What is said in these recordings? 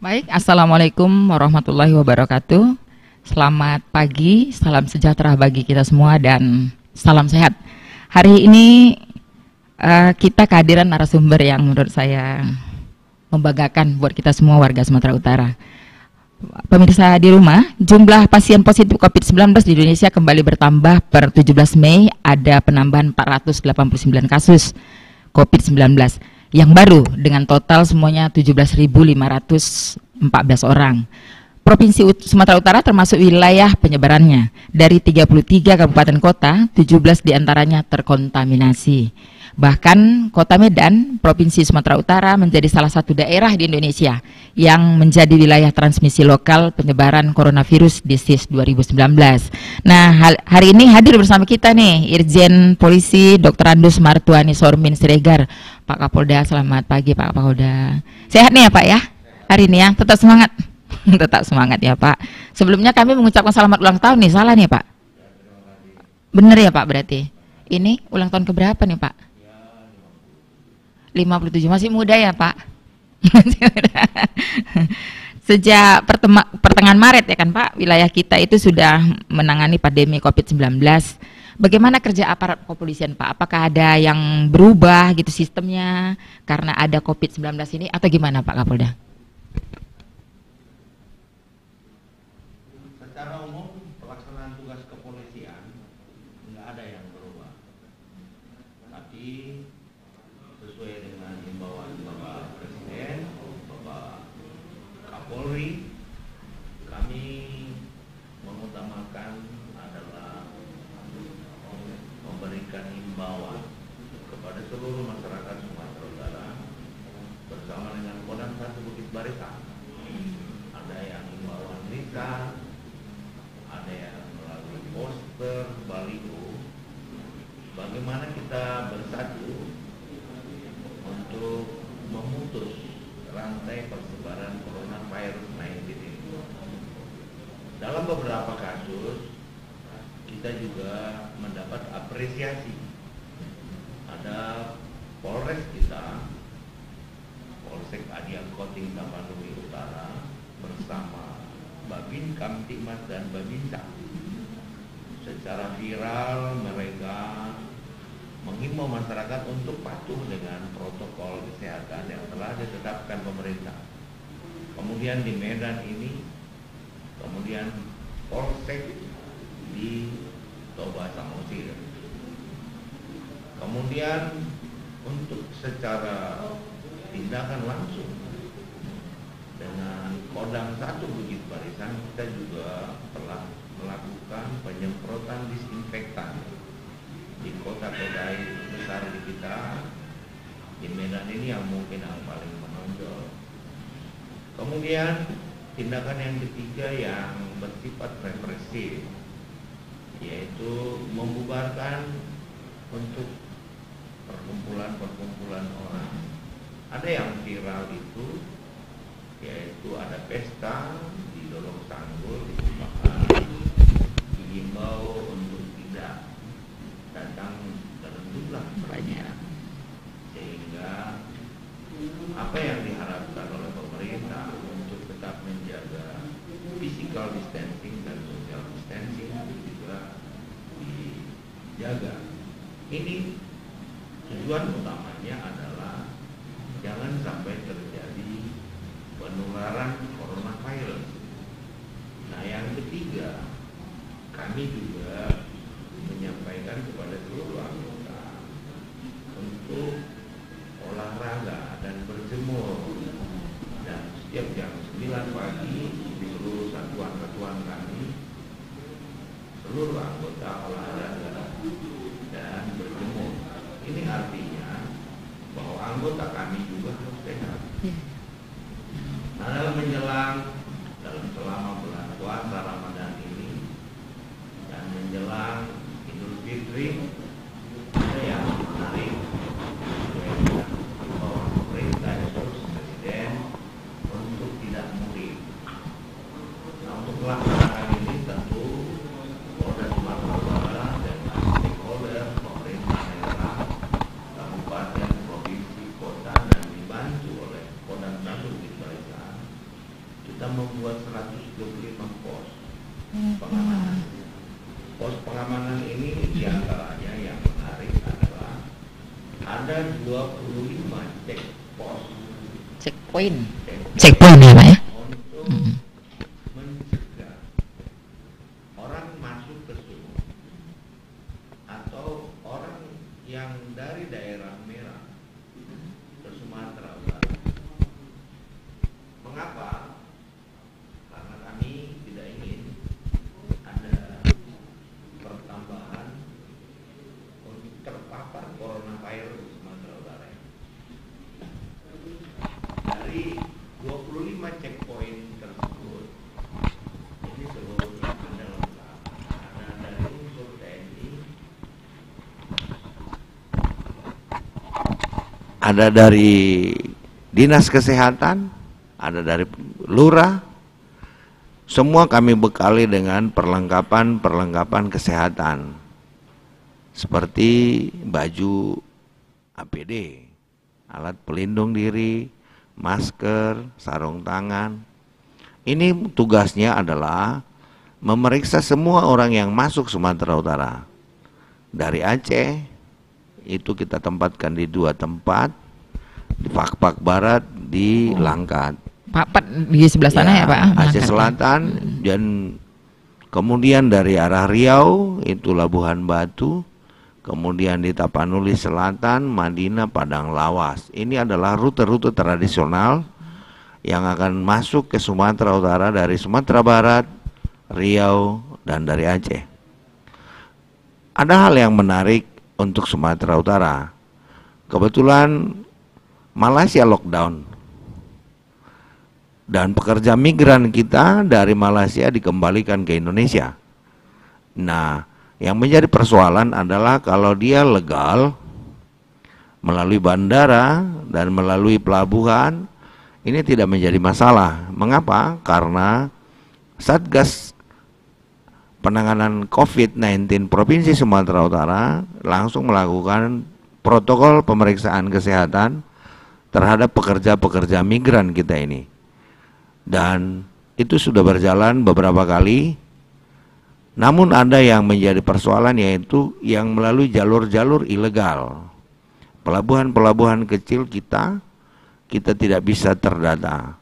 Baik, Assalamualaikum warahmatullahi wabarakatuh. Selamat pagi, salam sejahtera bagi kita semua dan salam sehat. Hari ini uh, kita kehadiran narasumber yang menurut saya membanggakan buat kita semua warga Sumatera Utara. Pemirsa di rumah, jumlah pasien positif COVID-19 di Indonesia kembali bertambah per 17 Mei ada penambahan 489 kasus COVID-19 yang baru dengan total semuanya 17.514 orang. Provinsi Sumatera Utara termasuk wilayah penyebarannya. Dari 33 kabupaten kota, 17 diantaranya terkontaminasi. Bahkan kota Medan, Provinsi Sumatera Utara menjadi salah satu daerah di Indonesia yang menjadi wilayah transmisi lokal penyebaran coronavirus disease 2019. Nah, hari ini hadir bersama kita nih Irjen Polisi Dr. Andus Martuani Sormin Siregar. Pak Kapolda, selamat pagi Pak Kapolda. Sehat nih ya Pak ya? Hari ini ya, tetap semangat. tetap semangat ya Pak. Sebelumnya kami mengucapkan selamat ulang tahun nih, salah nih Pak. Bener ya Pak berarti? Ini ulang tahun keberapa nih Pak? 57 masih muda ya Pak sejak pertengahan Maret ya kan Pak wilayah kita itu sudah menangani pandemi COVID-19 bagaimana kerja aparat kepolisian Pak apakah ada yang berubah gitu sistemnya karena ada COVID-19 ini atau gimana Pak Kapolda bahasa Mesir. Kemudian untuk secara tindakan langsung dengan kodam satu bukit barisan kita juga telah melakukan penyemprotan disinfektan di kota-kota besar di kita di Medan ini yang mungkin yang paling menonjol kemudian tindakan yang ketiga yang bersifat represif yaitu membubarkan untuk perkumpulan-perkumpulan orang. Ada yang viral itu yaitu ada pesta di Dolong Sanggul di Kumpakan diimbau untuk tidak datang dalam jumlah banyak sehingga apa yang diharapkan oleh pemerintah untuk tetap menjaga physical distance jaga. Ini tujuan utamanya adalah jangan sampai terjadi penularan coronavirus. Nah yang ketiga, kami juga kita membuat 125 pos hmm. pengamanan. Pos pengamanan ini diantaranya yang menarik adalah ada 25 cek pos. Checkpoint. Checkpoint ya Pak ya? ada dari dinas kesehatan, ada dari lurah. Semua kami bekali dengan perlengkapan-perlengkapan kesehatan seperti baju APD, alat pelindung diri, masker, sarung tangan. Ini tugasnya adalah memeriksa semua orang yang masuk Sumatera Utara. Dari Aceh itu kita tempatkan di dua tempat Pak Pak Barat di oh. Langkat. Papat di sebelah sana ya, ya Pak? Aceh Selatan hmm. dan kemudian dari arah Riau itu Labuhan Batu, kemudian di Tapanuli Selatan, Madinah, Padang Lawas. Ini adalah rute-rute tradisional yang akan masuk ke Sumatera Utara dari Sumatera Barat, Riau, dan dari Aceh. Ada hal yang menarik untuk Sumatera Utara. Kebetulan Malaysia lockdown dan pekerja migran kita dari Malaysia dikembalikan ke Indonesia. Nah, yang menjadi persoalan adalah kalau dia legal melalui bandara dan melalui pelabuhan ini tidak menjadi masalah. Mengapa? Karena Satgas penanganan COVID-19 Provinsi Sumatera Utara langsung melakukan protokol pemeriksaan kesehatan terhadap pekerja-pekerja migran kita ini. Dan itu sudah berjalan beberapa kali. Namun ada yang menjadi persoalan yaitu yang melalui jalur-jalur ilegal. Pelabuhan-pelabuhan kecil kita kita tidak bisa terdata.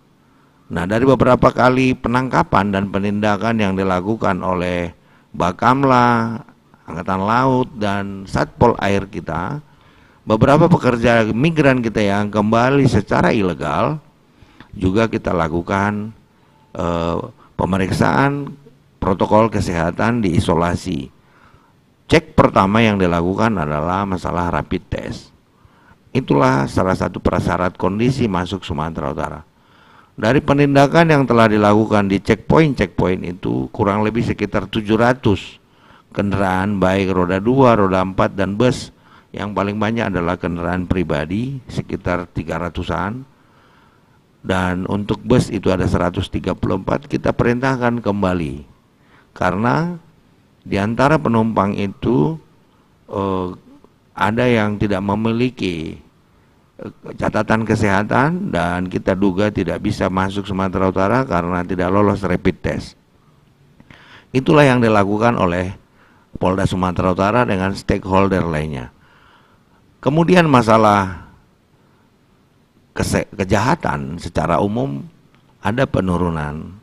Nah, dari beberapa kali penangkapan dan penindakan yang dilakukan oleh Bakamla, Angkatan Laut dan Satpol Air kita, Beberapa pekerja migran kita yang kembali secara ilegal juga kita lakukan e, pemeriksaan protokol kesehatan di isolasi. Cek pertama yang dilakukan adalah masalah rapid test. Itulah salah satu prasyarat kondisi masuk Sumatera Utara. Dari penindakan yang telah dilakukan di checkpoint-checkpoint itu kurang lebih sekitar 700 kendaraan baik roda 2, roda 4 dan bus yang paling banyak adalah kendaraan pribadi sekitar 300-an dan untuk bus itu ada 134 kita perintahkan kembali karena di antara penumpang itu eh, ada yang tidak memiliki eh, catatan kesehatan dan kita duga tidak bisa masuk Sumatera Utara karena tidak lolos rapid test. Itulah yang dilakukan oleh Polda Sumatera Utara dengan stakeholder lainnya. Kemudian masalah kejahatan secara umum ada penurunan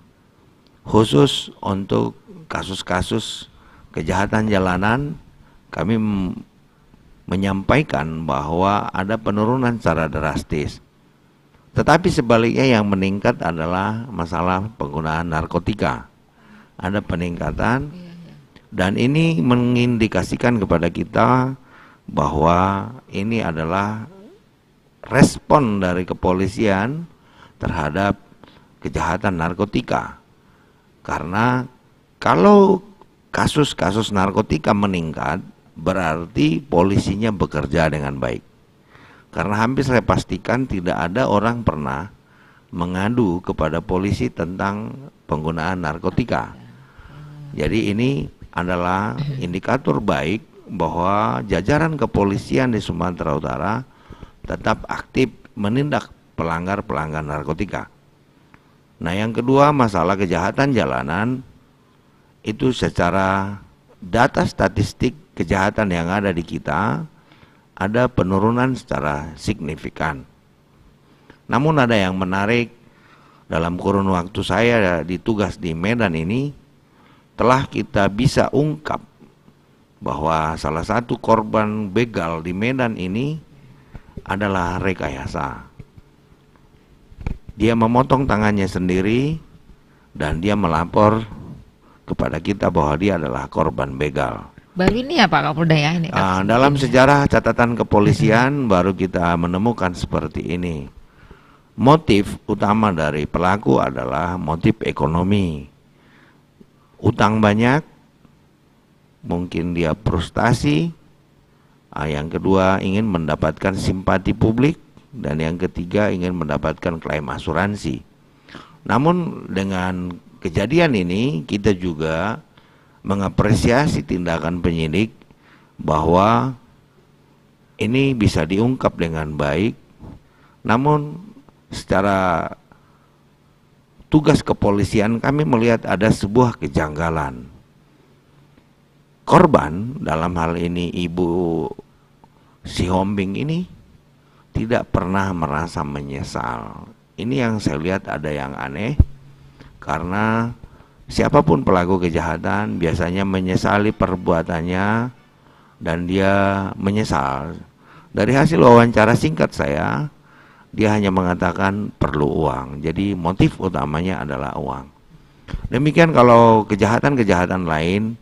khusus untuk kasus-kasus kejahatan jalanan kami menyampaikan bahwa ada penurunan secara drastis. Tetapi sebaliknya yang meningkat adalah masalah penggunaan narkotika. Ada peningkatan iya, iya. dan ini mengindikasikan kepada kita bahwa ini adalah respon dari kepolisian terhadap kejahatan narkotika. Karena kalau kasus-kasus narkotika meningkat, berarti polisinya bekerja dengan baik. Karena hampir saya pastikan tidak ada orang pernah mengadu kepada polisi tentang penggunaan narkotika. Ya. Jadi ini adalah indikator baik bahwa jajaran kepolisian di Sumatera Utara tetap aktif menindak pelanggar-pelanggar narkotika. Nah, yang kedua masalah kejahatan jalanan itu secara data statistik kejahatan yang ada di kita ada penurunan secara signifikan. Namun ada yang menarik dalam kurun waktu saya ditugas di Medan ini telah kita bisa ungkap bahwa salah satu korban begal di Medan ini adalah rekayasa. Dia memotong tangannya sendiri dan dia melapor kepada kita bahwa dia adalah korban begal. Baru ini ya Pak Kapolda ya ini. Uh, dalam sejarah catatan kepolisian baru kita menemukan seperti ini. Motif utama dari pelaku adalah motif ekonomi. Utang banyak mungkin dia frustasi. Nah, yang kedua ingin mendapatkan simpati publik dan yang ketiga ingin mendapatkan klaim asuransi. Namun dengan kejadian ini kita juga mengapresiasi tindakan penyidik bahwa ini bisa diungkap dengan baik. Namun secara tugas kepolisian kami melihat ada sebuah kejanggalan korban dalam hal ini ibu si Hombing ini tidak pernah merasa menyesal. Ini yang saya lihat ada yang aneh karena siapapun pelaku kejahatan biasanya menyesali perbuatannya dan dia menyesal. Dari hasil wawancara singkat saya, dia hanya mengatakan perlu uang. Jadi motif utamanya adalah uang. Demikian kalau kejahatan-kejahatan lain,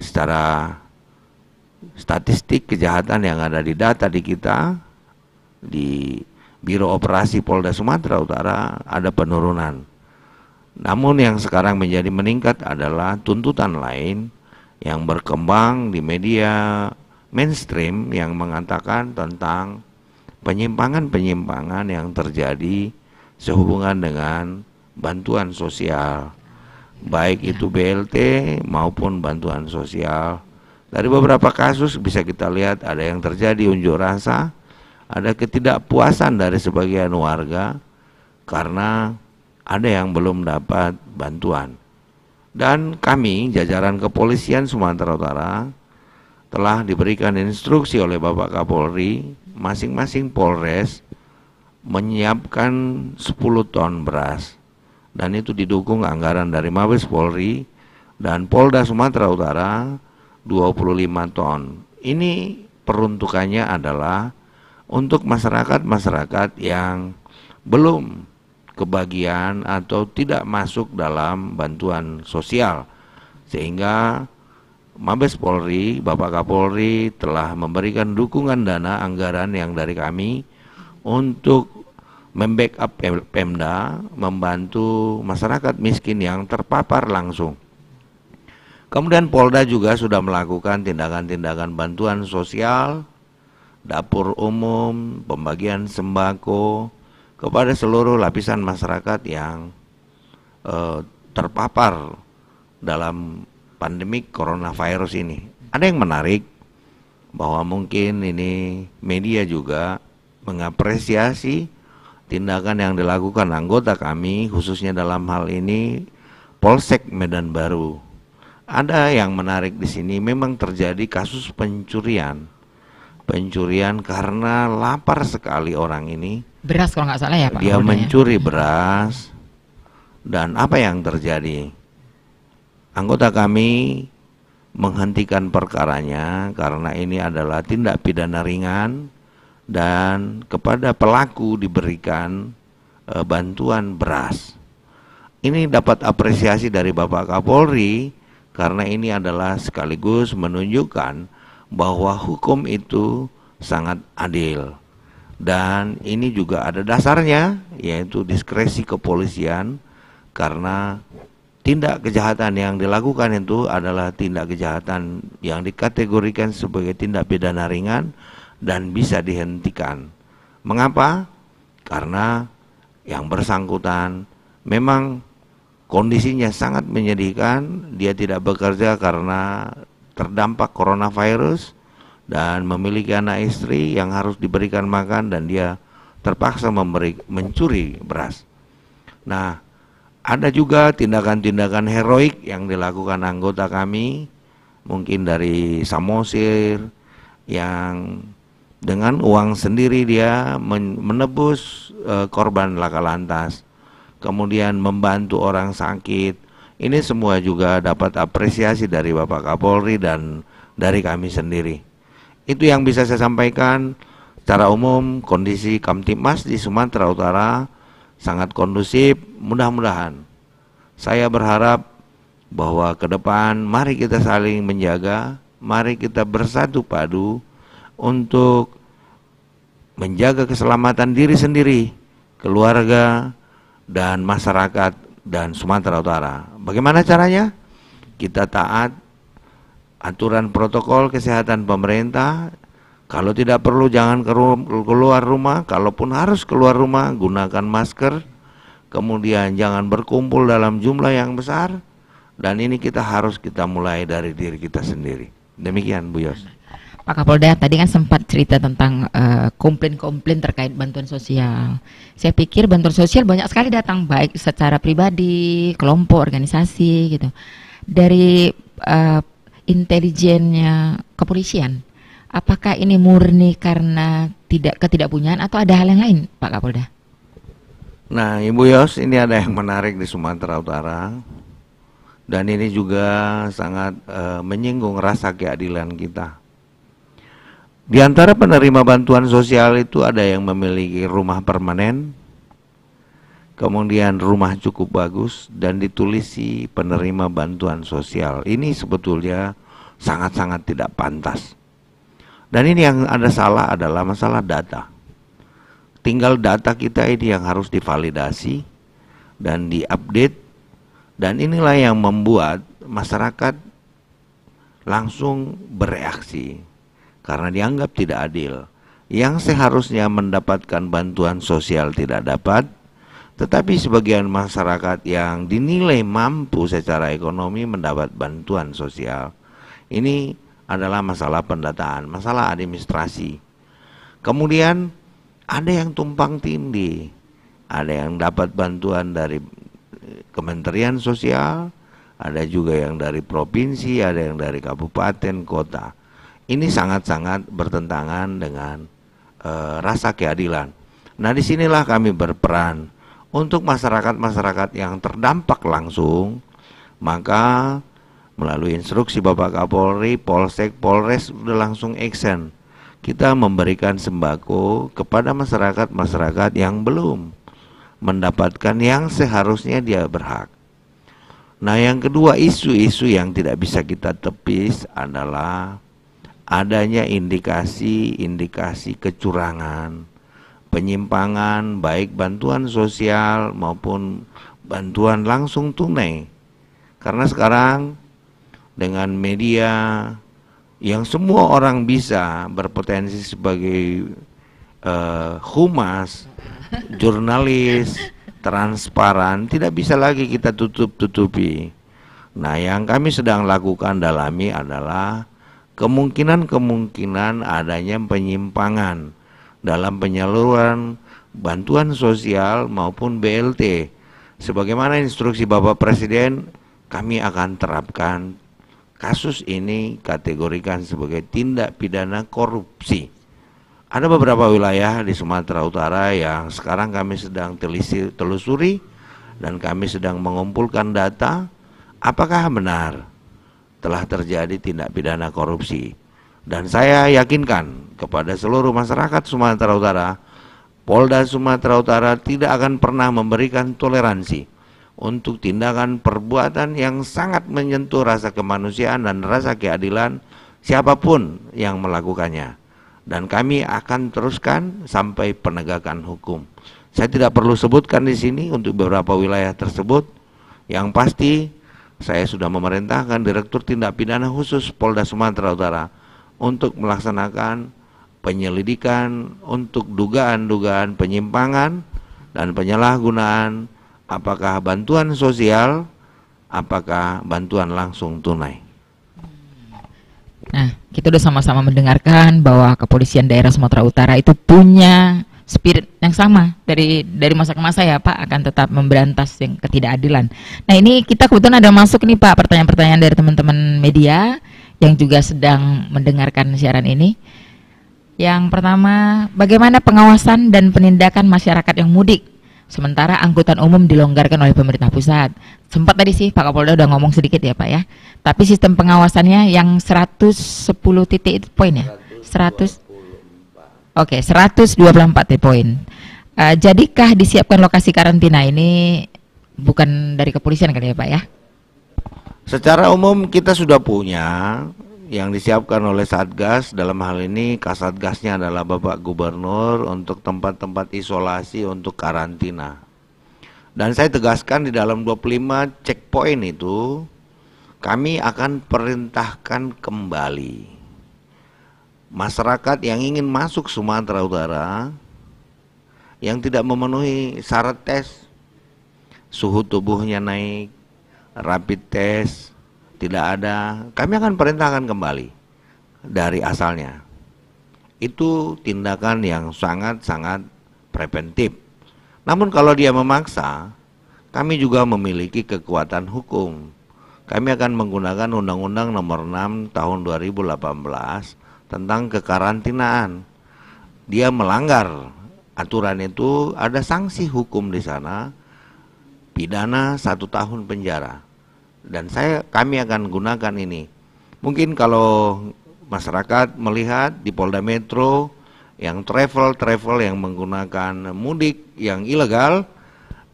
secara statistik kejahatan yang ada di data di kita di Biro Operasi Polda Sumatera Utara ada penurunan. Namun yang sekarang menjadi meningkat adalah tuntutan lain yang berkembang di media mainstream yang mengatakan tentang penyimpangan-penyimpangan yang terjadi sehubungan dengan bantuan sosial baik itu ya. BLT maupun bantuan sosial. Dari beberapa kasus bisa kita lihat ada yang terjadi unjuk rasa, ada ketidakpuasan dari sebagian warga karena ada yang belum dapat bantuan. Dan kami, jajaran kepolisian Sumatera Utara, telah diberikan instruksi oleh Bapak Kapolri, masing-masing Polres menyiapkan 10 ton beras dan itu didukung anggaran dari Mabes Polri dan Polda Sumatera Utara 25 ton. Ini peruntukannya adalah untuk masyarakat-masyarakat yang belum kebagian atau tidak masuk dalam bantuan sosial sehingga Mabes Polri, Bapak Kapolri telah memberikan dukungan dana anggaran yang dari kami untuk membackup Pemda, membantu masyarakat miskin yang terpapar langsung. Kemudian Polda juga sudah melakukan tindakan-tindakan bantuan sosial, dapur umum, pembagian sembako kepada seluruh lapisan masyarakat yang eh, terpapar dalam pandemi coronavirus ini. Ada yang menarik bahwa mungkin ini media juga mengapresiasi tindakan yang dilakukan anggota kami khususnya dalam hal ini Polsek Medan Baru. Ada yang menarik di sini memang terjadi kasus pencurian. Pencurian karena lapar sekali orang ini. Beras kalau nggak salah ya Pak. Dia ya. mencuri ya. beras. Dan apa yang terjadi? Anggota kami menghentikan perkaranya karena ini adalah tindak pidana ringan dan kepada pelaku diberikan e, bantuan beras. Ini dapat apresiasi dari Bapak Kapolri karena ini adalah sekaligus menunjukkan bahwa hukum itu sangat adil. Dan ini juga ada dasarnya yaitu diskresi kepolisian karena tindak kejahatan yang dilakukan itu adalah tindak kejahatan yang dikategorikan sebagai tindak pidana ringan dan bisa dihentikan. Mengapa? Karena yang bersangkutan memang kondisinya sangat menyedihkan, dia tidak bekerja karena terdampak coronavirus dan memiliki anak istri yang harus diberikan makan dan dia terpaksa memberi, mencuri beras. Nah, ada juga tindakan-tindakan heroik yang dilakukan anggota kami, mungkin dari Samosir yang dengan uang sendiri dia menebus eh, korban laka lantas, kemudian membantu orang sakit. Ini semua juga dapat apresiasi dari Bapak Kapolri dan dari kami sendiri. Itu yang bisa saya sampaikan. Secara umum kondisi Kamtipmas di Sumatera Utara sangat kondusif. Mudah-mudahan saya berharap bahwa ke depan mari kita saling menjaga, mari kita bersatu padu untuk menjaga keselamatan diri sendiri, keluarga, dan masyarakat dan Sumatera Utara. Bagaimana caranya? Kita taat aturan protokol kesehatan pemerintah. Kalau tidak perlu jangan keluar rumah, kalaupun harus keluar rumah gunakan masker. Kemudian jangan berkumpul dalam jumlah yang besar dan ini kita harus kita mulai dari diri kita sendiri. Demikian Bu Yos. Pak Kapolda tadi kan sempat cerita tentang eh, komplain-komplain uh, terkait bantuan sosial. Saya pikir bantuan sosial banyak sekali datang baik secara pribadi, kelompok, organisasi gitu. Dari uh, intelijennya kepolisian, apakah ini murni karena tidak ketidakpunyaan atau ada hal yang lain, Pak Kapolda? Nah, Ibu Yos, ini ada yang menarik di Sumatera Utara. Dan ini juga sangat uh, menyinggung rasa keadilan kita di antara penerima bantuan sosial itu ada yang memiliki rumah permanen, kemudian rumah cukup bagus dan ditulisi penerima bantuan sosial. Ini sebetulnya sangat-sangat tidak pantas. Dan ini yang ada salah adalah masalah data. Tinggal data kita ini yang harus divalidasi dan diupdate dan inilah yang membuat masyarakat langsung bereaksi karena dianggap tidak adil. Yang seharusnya mendapatkan bantuan sosial tidak dapat, tetapi sebagian masyarakat yang dinilai mampu secara ekonomi mendapat bantuan sosial. Ini adalah masalah pendataan, masalah administrasi. Kemudian ada yang tumpang tindih, ada yang dapat bantuan dari eh, Kementerian Sosial, ada juga yang dari provinsi, ada yang dari kabupaten, kota ini sangat-sangat bertentangan dengan e, rasa keadilan. Nah, disinilah kami berperan untuk masyarakat-masyarakat yang terdampak langsung, maka melalui instruksi Bapak Kapolri, Polsek, Polres sudah langsung action. Kita memberikan sembako kepada masyarakat-masyarakat yang belum mendapatkan yang seharusnya dia berhak. Nah, yang kedua isu-isu yang tidak bisa kita tepis adalah adanya indikasi-indikasi kecurangan, penyimpangan baik bantuan sosial maupun bantuan langsung tunai. Karena sekarang dengan media yang semua orang bisa berpotensi sebagai uh, humas, jurnalis, transparan, tidak bisa lagi kita tutup-tutupi. Nah, yang kami sedang lakukan dalami adalah kemungkinan-kemungkinan adanya penyimpangan dalam penyaluran bantuan sosial maupun BLT. Sebagaimana instruksi Bapak Presiden, kami akan terapkan kasus ini kategorikan sebagai tindak pidana korupsi. Ada beberapa wilayah di Sumatera Utara yang sekarang kami sedang telusuri dan kami sedang mengumpulkan data apakah benar telah terjadi tindak pidana korupsi. Dan saya yakinkan kepada seluruh masyarakat Sumatera Utara, Polda Sumatera Utara tidak akan pernah memberikan toleransi untuk tindakan perbuatan yang sangat menyentuh rasa kemanusiaan dan rasa keadilan siapapun yang melakukannya. Dan kami akan teruskan sampai penegakan hukum. Saya tidak perlu sebutkan di sini untuk beberapa wilayah tersebut. Yang pasti saya sudah memerintahkan Direktur Tindak Pidana Khusus Polda Sumatera Utara untuk melaksanakan penyelidikan untuk dugaan-dugaan penyimpangan dan penyalahgunaan apakah bantuan sosial apakah bantuan langsung tunai. Nah, kita sudah sama-sama mendengarkan bahwa kepolisian daerah Sumatera Utara itu punya spirit yang sama dari dari masa ke masa ya Pak akan tetap memberantas yang ketidakadilan. Nah ini kita kebetulan ada masuk nih Pak pertanyaan-pertanyaan dari teman-teman media yang juga sedang mendengarkan siaran ini. Yang pertama, bagaimana pengawasan dan penindakan masyarakat yang mudik? Sementara angkutan umum dilonggarkan oleh pemerintah pusat. Sempat tadi sih Pak Kapolda udah ngomong sedikit ya Pak ya. Tapi sistem pengawasannya yang 110 titik itu poin ya? 100 Oke, okay, 124 ya poin. Uh, jadikah disiapkan lokasi karantina ini bukan dari kepolisian kali ya Pak ya? Secara umum kita sudah punya yang disiapkan oleh Satgas dalam hal ini Kasatgasnya adalah Bapak Gubernur untuk tempat-tempat isolasi untuk karantina. Dan saya tegaskan di dalam 25 checkpoint itu kami akan perintahkan kembali masyarakat yang ingin masuk Sumatera Utara yang tidak memenuhi syarat tes suhu tubuhnya naik rapid test tidak ada kami akan perintahkan kembali dari asalnya itu tindakan yang sangat-sangat preventif namun kalau dia memaksa kami juga memiliki kekuatan hukum kami akan menggunakan Undang-Undang Nomor 6 Tahun 2018 tentang kekarantinaan. Dia melanggar aturan itu ada sanksi hukum di sana pidana satu tahun penjara dan saya kami akan gunakan ini mungkin kalau masyarakat melihat di Polda Metro yang travel travel yang menggunakan mudik yang ilegal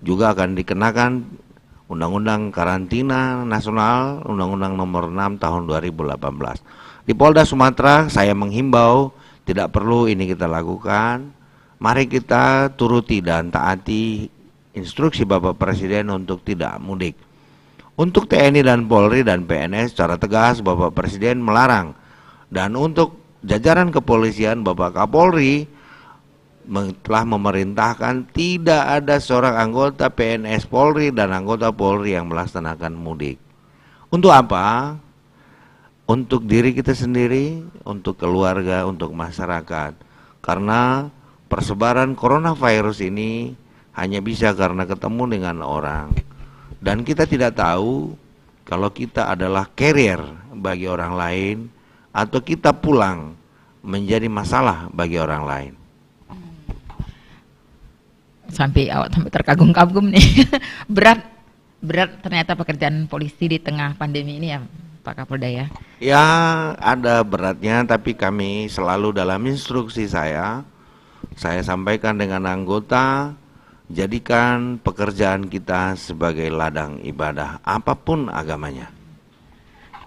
juga akan dikenakan Undang-Undang Karantina Nasional Undang-Undang Nomor 6 Tahun 2018. Di Polda Sumatera saya menghimbau tidak perlu ini kita lakukan. Mari kita turuti dan taati instruksi Bapak Presiden untuk tidak mudik. Untuk TNI dan Polri dan PNS secara tegas Bapak Presiden melarang dan untuk jajaran kepolisian Bapak Kapolri telah memerintahkan tidak ada seorang anggota PNS Polri dan anggota Polri yang melaksanakan mudik. Untuk apa? Untuk diri kita sendiri, untuk keluarga, untuk masyarakat. Karena persebaran coronavirus ini hanya bisa karena ketemu dengan orang. Dan kita tidak tahu kalau kita adalah carrier bagi orang lain atau kita pulang menjadi masalah bagi orang lain sampai awak sampai terkagum-kagum nih berat berat ternyata pekerjaan polisi di tengah pandemi ini ya Pak Kapolda ya ya ada beratnya tapi kami selalu dalam instruksi saya saya sampaikan dengan anggota jadikan pekerjaan kita sebagai ladang ibadah apapun agamanya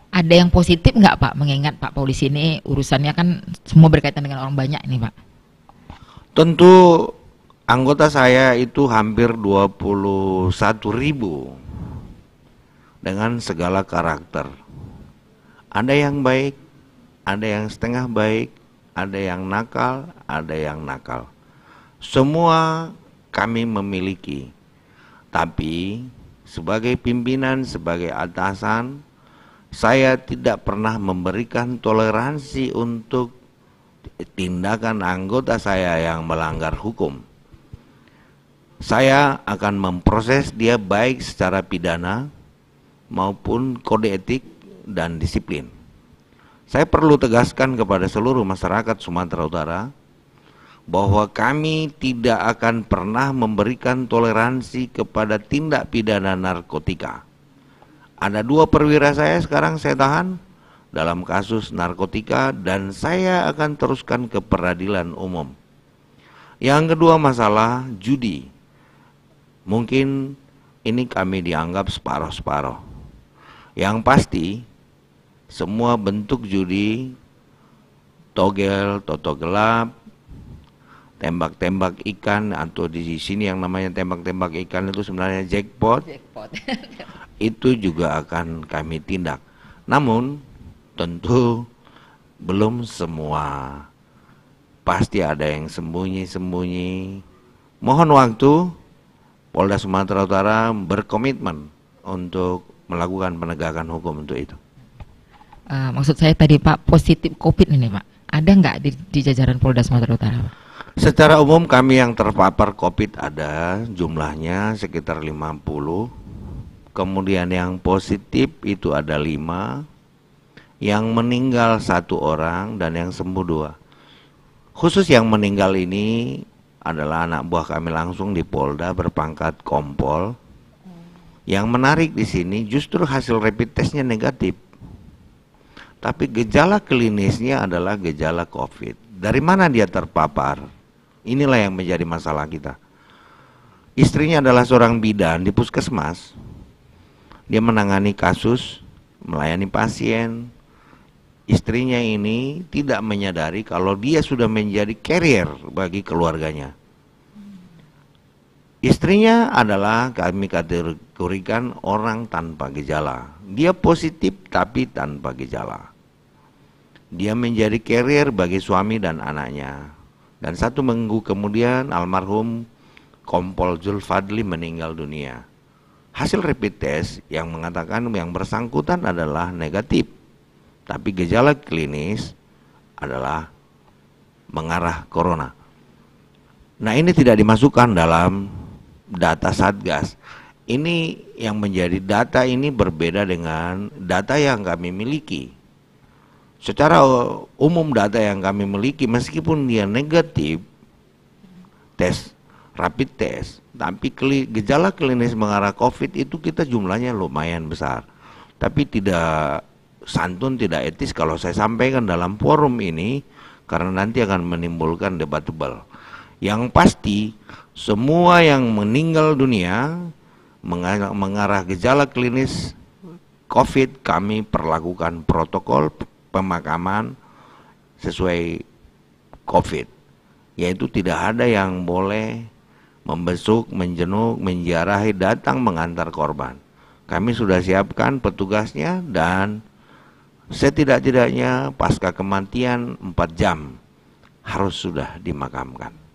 ada yang positif nggak Pak mengingat Pak polisi ini urusannya kan semua berkaitan dengan orang banyak ini Pak tentu Anggota saya itu hampir 21 ribu dengan segala karakter. Ada yang baik, ada yang setengah baik, ada yang nakal, ada yang nakal. Semua kami memiliki. Tapi sebagai pimpinan, sebagai atasan, saya tidak pernah memberikan toleransi untuk tindakan anggota saya yang melanggar hukum saya akan memproses dia baik secara pidana maupun kode etik dan disiplin. Saya perlu tegaskan kepada seluruh masyarakat Sumatera Utara bahwa kami tidak akan pernah memberikan toleransi kepada tindak pidana narkotika. Ada dua perwira saya sekarang saya tahan dalam kasus narkotika dan saya akan teruskan ke peradilan umum. Yang kedua masalah judi. Mungkin ini kami dianggap separoh separoh. Yang pasti, semua bentuk judi, togel, toto gelap, tembak-tembak ikan atau di sini yang namanya tembak-tembak ikan itu sebenarnya jackpot. jackpot. itu juga akan kami tindak. Namun tentu belum semua. Pasti ada yang sembunyi-sembunyi. Mohon waktu Polda Sumatera Utara berkomitmen untuk melakukan penegakan hukum untuk itu. Uh, maksud saya tadi Pak positif COVID ini Pak, ada nggak di, di jajaran Polda Sumatera Utara? Pak? Secara umum kami yang terpapar COVID ada jumlahnya sekitar 50 Kemudian yang positif itu ada 5 Yang meninggal satu orang dan yang sembuh dua Khusus yang meninggal ini adalah anak buah kami langsung di Polda berpangkat Kompol. Yang menarik di sini justru hasil rapid testnya negatif. Tapi gejala klinisnya adalah gejala COVID. Dari mana dia terpapar? Inilah yang menjadi masalah kita. Istrinya adalah seorang bidan di puskesmas. Dia menangani kasus, melayani pasien. Istrinya ini tidak menyadari kalau dia sudah menjadi carrier bagi keluarganya. Istrinya adalah kami kategorikan orang tanpa gejala. Dia positif tapi tanpa gejala. Dia menjadi carrier bagi suami dan anaknya. Dan satu minggu kemudian almarhum Kompol Zulfadli meninggal dunia. Hasil rapid test yang mengatakan yang bersangkutan adalah negatif. Tapi gejala klinis adalah mengarah corona. Nah ini tidak dimasukkan dalam data Satgas. Ini yang menjadi data ini berbeda dengan data yang kami miliki. Secara umum data yang kami miliki meskipun dia negatif tes rapid test, tapi gejala klinis mengarah COVID itu kita jumlahnya lumayan besar. Tapi tidak santun, tidak etis kalau saya sampaikan dalam forum ini karena nanti akan menimbulkan debatable. Yang pasti semua yang meninggal dunia mengarah gejala klinis COVID kami perlakukan protokol pemakaman sesuai COVID yaitu tidak ada yang boleh membesuk, menjenuk, menjarahi, datang mengantar korban. Kami sudah siapkan petugasnya dan setidak-tidaknya pasca kematian 4 jam harus sudah dimakamkan.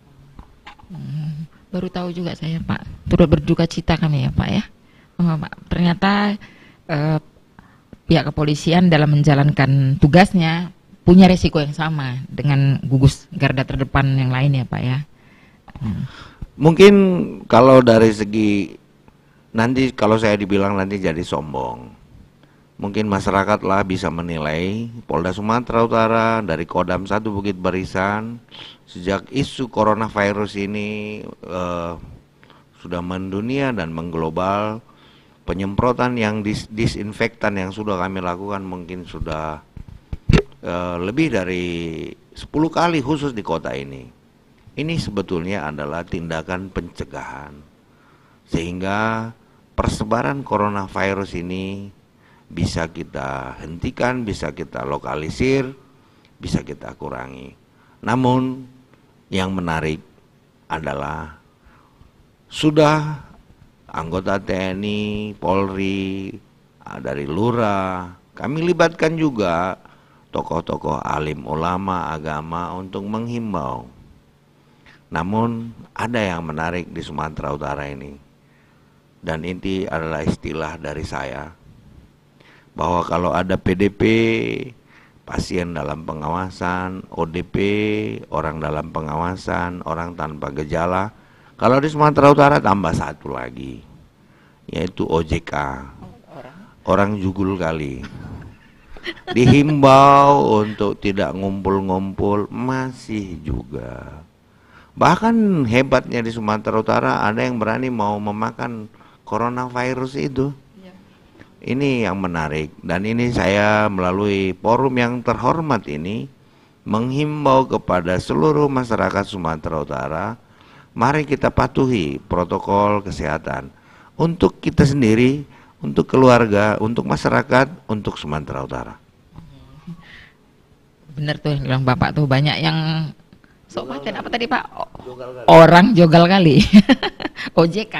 Hmm, baru tahu juga saya Pak. Turut berduka cita kami ya Pak ya. Oh, Pak. Ternyata eh, pihak kepolisian dalam menjalankan tugasnya punya resiko yang sama dengan gugus garda terdepan yang lain ya Pak ya. Hmm. Mungkin kalau dari segi nanti kalau saya dibilang nanti jadi sombong Mungkin masyarakat lah bisa menilai Polda Sumatera Utara dari Kodam Satu Bukit Barisan sejak isu coronavirus ini eh, sudah mendunia dan mengglobal penyemprotan yang dis disinfektan yang sudah kami lakukan mungkin sudah eh, lebih dari 10 kali khusus di kota ini. Ini sebetulnya adalah tindakan pencegahan sehingga persebaran coronavirus ini bisa kita hentikan, bisa kita lokalisir, bisa kita kurangi. Namun yang menarik adalah sudah anggota TNI, Polri, ah, dari lurah, kami libatkan juga tokoh-tokoh alim ulama agama untuk menghimbau. Namun ada yang menarik di Sumatera Utara ini. Dan inti adalah istilah dari saya, bahwa kalau ada PDP pasien dalam pengawasan, ODP orang dalam pengawasan, orang tanpa gejala. Kalau di Sumatera Utara tambah satu lagi, yaitu OJK, orang, jugul kali. Dihimbau untuk tidak ngumpul-ngumpul masih juga. Bahkan hebatnya di Sumatera Utara ada yang berani mau memakan coronavirus itu ini yang menarik dan ini saya melalui forum yang terhormat ini menghimbau kepada seluruh masyarakat Sumatera Utara, mari kita patuhi protokol kesehatan untuk kita sendiri, untuk keluarga, untuk masyarakat, untuk Sumatera Utara. Benar tuh yang bilang Bapak tuh banyak yang sok maten, apa tadi Pak? Jogal Orang jogal kali. OJK.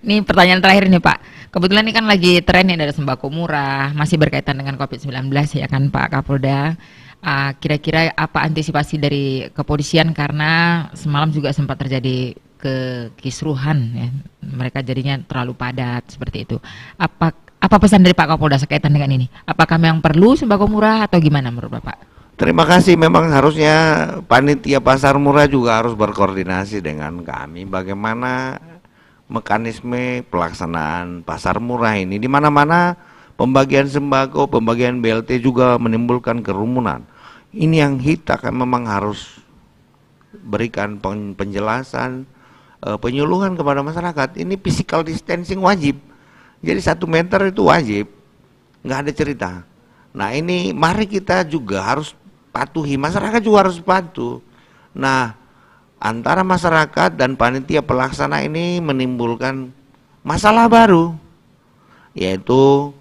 ini pertanyaan terakhir nih Pak. Kebetulan ini kan lagi tren yang ada sembako murah, masih berkaitan dengan COVID-19 ya kan Pak Kapolda. kira ah, kira-kira apa antisipasi dari kepolisian karena semalam juga sempat terjadi kekisruhan ya. Mereka jadinya terlalu padat seperti itu. Apa apa pesan dari Pak Kapolda sekaitan dengan ini? Apakah memang perlu sembako murah atau gimana menurut Bapak? Terima kasih. Memang harusnya panitia pasar murah juga harus berkoordinasi dengan kami bagaimana mekanisme pelaksanaan pasar murah ini di mana-mana pembagian sembako, pembagian BLT juga menimbulkan kerumunan. Ini yang kita kan memang harus berikan penjelasan, eh, penyuluhan kepada masyarakat. Ini physical distancing wajib. Jadi satu meter itu wajib, nggak ada cerita. Nah ini mari kita juga harus patuhi, masyarakat juga harus patuh. Nah, antara masyarakat dan panitia pelaksana ini menimbulkan masalah baru, yaitu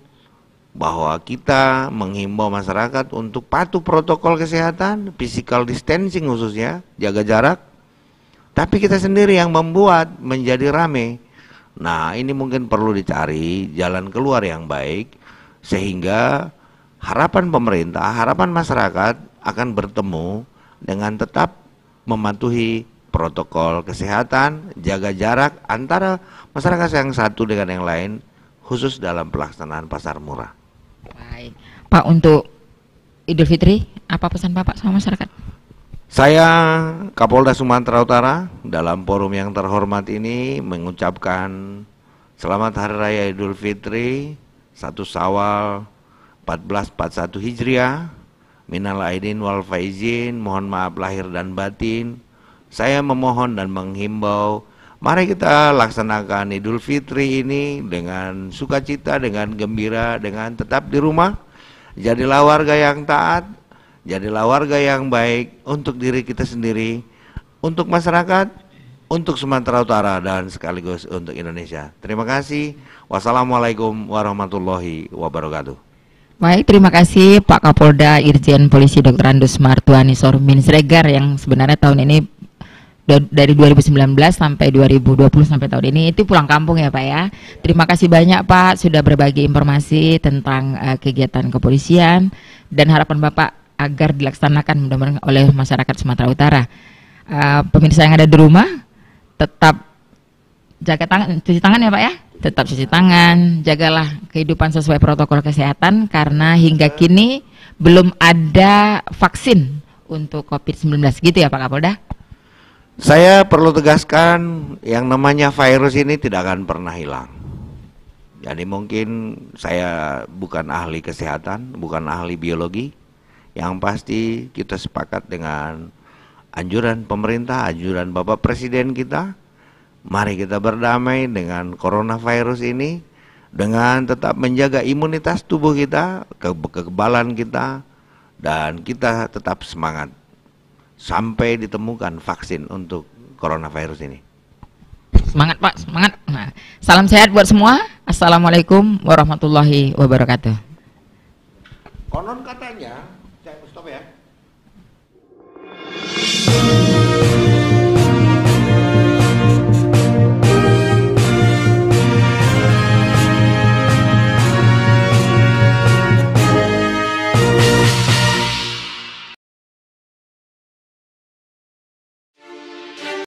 bahwa kita menghimbau masyarakat untuk patuh protokol kesehatan, physical distancing khususnya, jaga jarak, tapi kita sendiri yang membuat menjadi rame. Nah, ini mungkin perlu dicari jalan keluar yang baik sehingga harapan pemerintah, harapan masyarakat akan bertemu dengan tetap mematuhi protokol kesehatan, jaga jarak antara masyarakat yang satu dengan yang lain, khusus dalam pelaksanaan pasar murah. Baik, Pak untuk Idul Fitri, apa pesan Bapak sama masyarakat? Saya Kapolda Sumatera Utara dalam forum yang terhormat ini mengucapkan selamat Hari Raya Idul Fitri 1 Sawal 1441 Hijriah minal aidin wal faizin, mohon maaf lahir dan batin. Saya memohon dan menghimbau, mari kita laksanakan Idul Fitri ini dengan sukacita, dengan gembira, dengan tetap di rumah. Jadilah warga yang taat, jadilah warga yang baik untuk diri kita sendiri, untuk masyarakat, untuk Sumatera Utara dan sekaligus untuk Indonesia. Terima kasih. Wassalamualaikum warahmatullahi wabarakatuh. Baik, terima kasih Pak Kapolda Irjen Polisi Dr. Andus Martuani Sormin Sregar yang sebenarnya tahun ini dari 2019 sampai 2020 sampai tahun ini itu pulang kampung ya Pak ya. Terima kasih banyak Pak sudah berbagi informasi tentang uh, kegiatan kepolisian dan harapan Bapak agar dilaksanakan mudah-mudahan oleh masyarakat Sumatera Utara. Uh, pemirsa yang ada di rumah tetap jaga tangan cuci tangan ya Pak ya tetap cuci tangan, jagalah kehidupan sesuai protokol kesehatan karena hingga kini belum ada vaksin untuk COVID-19 gitu ya Pak Kapolda? Saya perlu tegaskan yang namanya virus ini tidak akan pernah hilang. Jadi mungkin saya bukan ahli kesehatan, bukan ahli biologi. Yang pasti kita sepakat dengan anjuran pemerintah, anjuran Bapak Presiden kita Mari kita berdamai dengan coronavirus ini dengan tetap menjaga imunitas tubuh kita, ke kekebalan kita dan kita tetap semangat sampai ditemukan vaksin untuk coronavirus ini. Semangat Pak, semangat. Nah, salam sehat buat semua. Assalamualaikum warahmatullahi wabarakatuh. Konon katanya, saya stop ya.